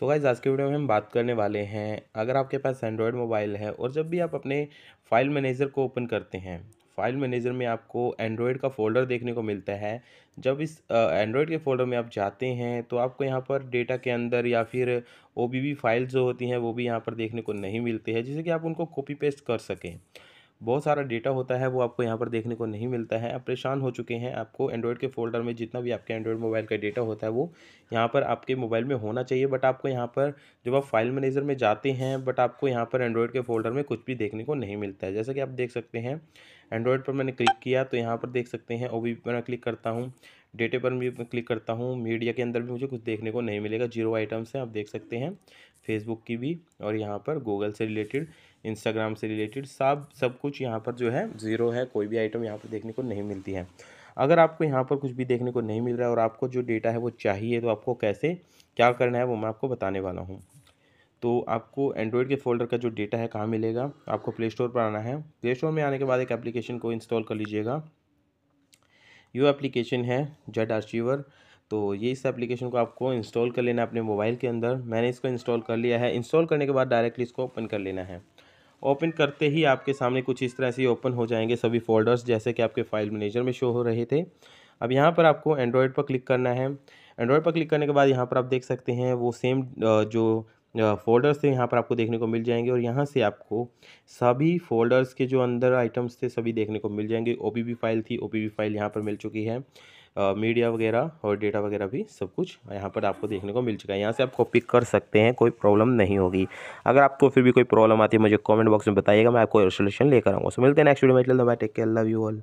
so guys आज के video में हम बात करने वाले हैं अगर आपके पास एंड्रॉयड मोबाइल है और जब भी आप अपने फाइल मैनेजर को ओपन करते हैं फाइल मैनेजर में आपको एंड्रॉयड का फ़ोल्डर देखने को मिलता है जब इस एंड्रॉयड के फ़ोल्डर में आप जाते हैं तो आपको यहाँ पर डेटा के अंदर या फिर ओ फाइल जो होती हैं वो भी यहाँ पर देखने को नहीं मिलती है जिससे कि आप उनको कॉपी पेस्ट कर सकें बहुत सारा डेटा होता है वो आपको यहाँ पर देखने को नहीं मिलता है आप परेशान हो चुके हैं आपको एंड्रॉयड के फोल्डर में जितना भी आपके एंड्रॉयड मोबाइल का डेटा होता है वो यहाँ पर आपके मोबाइल में होना चाहिए बट आपको यहाँ पर जब आप फाइल मैनेजर में जाते हैं बट आपको यहाँ पर एंड्रॉयड के फोल्डर में कुछ भी देखने को नहीं मिलता है जैसा कि आप देख सकते हैं एंड्रॉयड पर मैंने क्लिक किया तो यहाँ पर देख सकते हैं ओ पर मैं क्लिक करता हूँ डेटे पर भी मैं क्लिक करता हूँ मीडिया के अंदर भी मुझे कुछ देखने को नहीं मिलेगा जीरो आइटम्स हैं आप देख सकते हैं फेसबुक की भी और यहाँ पर गूगल से रिलेटेड इंस्टाग्राम से रिलेटेड सब सब कुछ यहाँ पर जो है ज़ीरो है कोई भी आइटम यहाँ पर देखने को नहीं मिलती है अगर आपको यहाँ पर कुछ भी देखने को नहीं मिल रहा है और आपको जो डेटा है वो चाहिए तो आपको कैसे क्या करना है वो मैं आपको बताने वाला हूँ तो आपको एंड्रॉयड के फोल्डर का जो डेटा है कहाँ मिलेगा आपको प्ले स्टोर पर आना है प्ले स्टोर में आने के बाद एक एप्लीकेशन को इंस्टॉल कर लीजिएगा यो एप्लीकेशन है जेड आर्चीवर तो ये इस एप्लीकेशन को आपको इंस्टॉल कर लेना है अपने मोबाइल के अंदर मैंने इसको इंस्टॉल कर लिया है इंस्टॉल करने के बाद डायरेक्टली इसको ओपन कर लेना है ओपन करते ही आपके सामने कुछ इस तरह से ओपन हो जाएंगे सभी फोल्डर्स जैसे कि आपके फाइल मैनेजर में शो हो रहे थे अब यहाँ पर आपको एंड्रॉयड पर क्लिक करना है एंड्रॉयड पर क्लिक करने के बाद यहाँ पर आप देख सकते हैं वो सेम जो फ़ोल्डर्स थे यहाँ पर आपको देखने को मिल जाएंगे और यहाँ से आपको सभी फ़ोल्डर्स के जो अंदर आइटम्स थे सभी देखने को मिल जाएंगे ओ फाइल थी ओ फाइल यहाँ पर मिल चुकी है मीडिया वगैरह और डेटा वगैरह भी सब कुछ यहाँ पर आपको देखने को मिल चुका है यहाँ से आप कॉपी कर सकते हैं कोई प्रॉब्लम नहीं होगी अगर आपको फिर भी कोई प्रॉब्लम आती है मुझे कमेंट बॉक्स में बताइएगा मैं आपको सोल्यूशन लेकर आऊँगा सो मिलते हैं नेक्स्ट वीडियो में take care love you all